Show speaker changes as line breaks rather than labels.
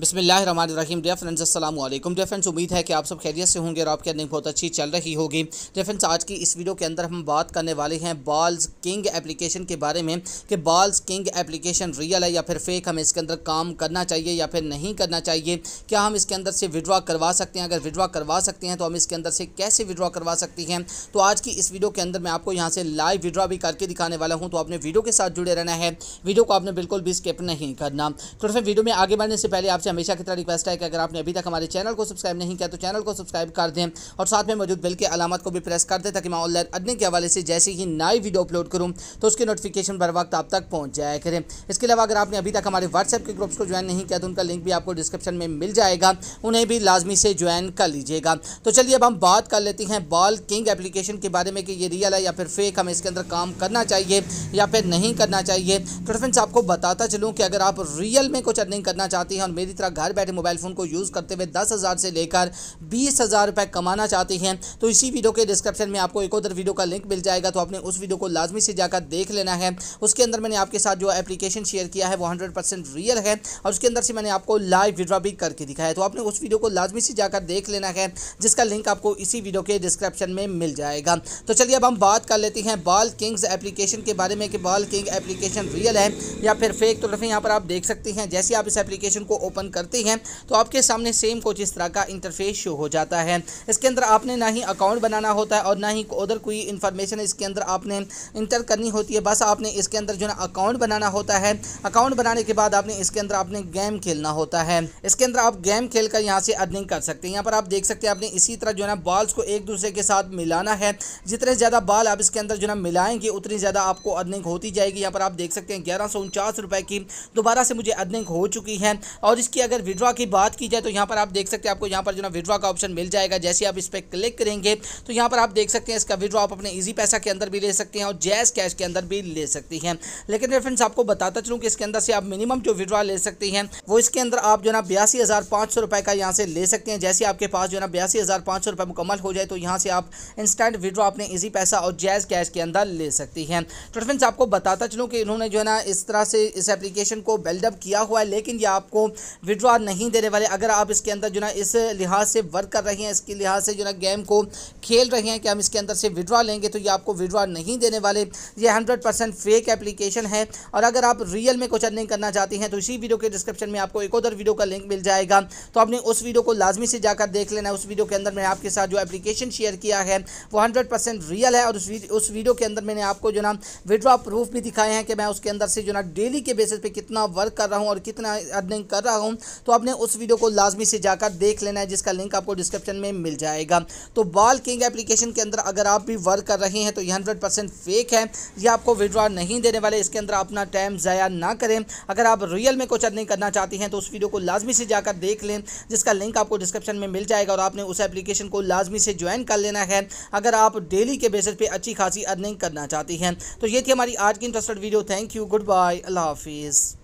बिसमीम dear friends अस्सलाम वालेकुम डियर फ्रेंड्स उम्मीद है कि आप सब खैरियत से होंगे और आपकी अर्निंग बहुत अच्छी चल रही होगी डियर फ्रेंड्स आज की इस वीडियो के अंदर हम बात करने वाले हैं बाल्स किंग एप्लीकेशन के बारे में कि बाल्स किंग एप्लीकेशन रियल है या फिर फेक हमें इसके अंदर काम करना चाहिए या फिर नहीं करना चाहिए क्या हम इसके अंदर से विड्रॉ करवा सकते हैं अगर विड्रॉ करवा सकते हैं तो हम इसके अंदर से कैसे विड्रॉ करवा सकती हैं तो आज की इस वीडियो के अंदर मैं आपको यहाँ से लाइव विड्रॉ भी करके दिखाने वाला हूँ तो आपने वीडियो के साथ जुड़े रहना है वीडियो को आपने बिल्कुल भी स्किप नहीं करना तो फिर वीडियो में आगे बढ़ने से पहले आपसे आपसे हमेशा की तरह रिक्वेस्ट है कि अगर आपने अभी तक हमारे चैनल को सब्सक्राइब नहीं किया तो चैनल को सब्सक्राइब कर दें और साथ में मौजूद बिल की अलामत को भी प्रेस कर दें ताकि मैं ऑनलाइन अर्निंग के हवाले से जैसे ही नई वीडियो अपलोड करूँ तो उसकी नोटिफिकेशन बर वक्त आप तक पहुँच जाया करें इसके अलावा अगर आपने अभी तक हमारे व्हाट्सएप के ग्रुप्स को ज्वाइन नहीं किया तो उनका लिंक भी आपको डिस्क्रिप्शन में मिल जाएगा उन्हें भी लाजमी से ज्वाइन कर लीजिएगा तो चलिए अब हम बात कर लेते हैं बॉल किंग एप्लीकेशन के बारे में कि ये रियल है या फिर फेक हमें इसके अंदर काम करना चाहिए या फिर नहीं करना चाहिए तो फ्रेंड्स आपको बताता चलूँ कि अगर आप रियल में कुछ अर्निंग करना चाहते हैं और मेरी मेरी तरह घर बैठे मोबाइल फ़ोन को यूज़ करते हुए दस हज़ार से लेकर बीस हज़ार रुपये कमाना चाहती हैं तो इसी वीडियो के डिस्क्रिप्शन में आपको एक और वीडियो का लिंक मिल जाएगा तो आपने उस वीडियो को लाजमी से जाकर देख लेना है उसके अंदर मैंने आपके साथ जो एप्लीकेशन शेयर किया है वो हंड्रेड रियल है और उसके अंदर से मैंने आपको लाइव विड्रा भी करके दिखाया तो आपने उस वीडियो को लाजमी से जाकर देख लेना है जिसका लिंक आपको इसी वीडियो के डिस्क्रिप्शन में मिल जाएगा तो चलिए अब हम बात कर लेते हैं बाल किंग्स एप्लीकेशन के बारे में कि बाल किंग एप्लीकेशन रियल है या फिर फेक तो रफे यहाँ पर आप देख सकते हैं जैसे आप इस एप्लीकेशन को ओपन ओपन करते हैं तो आपके सामने सेम कुछ इस तरह का इंटरफेस शो हो जाता है इसके अंदर आपने ना ही अकाउंट बनाना होता है और ना ही उधर कोई इंफॉर्मेशन इसके अंदर आपने इंटर करनी होती है बस आपने इसके अंदर जो ना अकाउंट बनाना होता है अकाउंट बनाने के बाद आपने इसके अंदर आपने गेम खेलना होता है इसके अंदर आप गेम खेल कर यहाँ से अर्निंग कर सकते हैं यहाँ पर आप देख सकते हैं आपने इसी तरह जो है ना बॉल्स को एक दूसरे के साथ मिलाना है जितने ज़्यादा बाल आप इसके अंदर जो ना मिलाएंगे उतनी ज़्यादा आपको अर्निंग होती जाएगी यहाँ पर आप देख सकते हैं ग्यारह की दोबारा से मुझे अर्निंग हो चुकी है और इसकी अगर विड्रॉ की बात की जाए तो यहाँ पर आप देख सकते हैं आपको यहाँ पर जो ना विड्रॉ का ऑप्शन मिल जाएगा जैसे आप इस पर क्लिक करेंगे तो यहाँ पर आप देख सकते हैं इसका विड्रॉ आप अपने ईजी पैसा के अंदर भी ले सकते हैं और जैस कैश के अंदर भी ले सकती हैं लेकिन फ्रेंड्स आपको बताता चलूँ कि इसके अंदर से आप मिनिमम जो विड्रॉ ले सकती हैं वो इसके अंदर आप जो ना बयासी हज़ार पाँच सौ का यहाँ से ले सकते हैं जैसे आपके पास जो ना बयासी हज़ार पाँच सौ रुपये मुकम्मल हो जाए तो यहाँ से आप इंस्टेंट विड्रॉ अपने ईजी पैसा और जैज़ कैश के अंदर ले सकती हैं तो फ्रेंड्स आपको बताता चलूँ कि इन्होंने जो है ना इस तरह से इस एप्लीकेशन को बिल्डअप किया हुआ है लेकिन ये आपको विड्रॉ नहीं देने वाले अगर आप इसके अंदर जो ना इस लिहाज से वर्क कर रहे हैं इसके लिहाज से जो ना गेम को खेल रहे हैं कि हम इसके अंदर से विड्रॉ लेंगे तो ये आपको विड्रॉ नहीं देने वाले ये हंड्रेड परसेंट फेक एप्लीकेशन है और अगर आप रियल में कुछ अर्निंग करना चाहती हैं तो इसी वीडियो के डिस्क्रिप्शन में आपको एक और वीडियो का लिंक मिल जाएगा तो आपने उस वीडियो को लाजमी से जाकर देख लेना उस वीडियो के अंदर मैंने आपके साथ जो एप्लीकेशन शेयर किया है वो हंड्रेड रियल है और उस वीडियो के अंदर मैंने आपको जो ना विड्रॉ प्रूफ भी दिखाए हैं कि मैं उसके अंदर से जो ना डेली के बेसिस पे कितना वर्क कर रहा हूँ और कितना अर्निंग कर रहा हूँ हूँ तो आपने उस वीडियो को लाजमी से जाकर देख लेना है जिसका लिंक आपको डिस्क्रिप्शन में मिल जाएगा तो बाल किंग एप्लीकेशन के अंदर अगर आप भी वर्क कर रहे हैं तो ये हंड्रेड परसेंट फेक है ये आपको विड्रॉ नहीं देने वाले इसके अंदर अपना टाइम ज़ाया ना करें अगर आप रियल में कुछ अर्निंग करना चाहती हैं तो उस वीडियो को लाजमी से जाकर देख लें जिसका लिंक आपको डिस्क्रिप्शन में मिल जाएगा और आपने उस एप्लीकेशन को लाजमी से ज्वाइन कर लेना है अगर आप डेली के बेसिस पे अच्छी खासी अर्निंग करना चाहती हैं तो ये थी हमारी आज की interested video thank you goodbye अल्लाह हाफिज़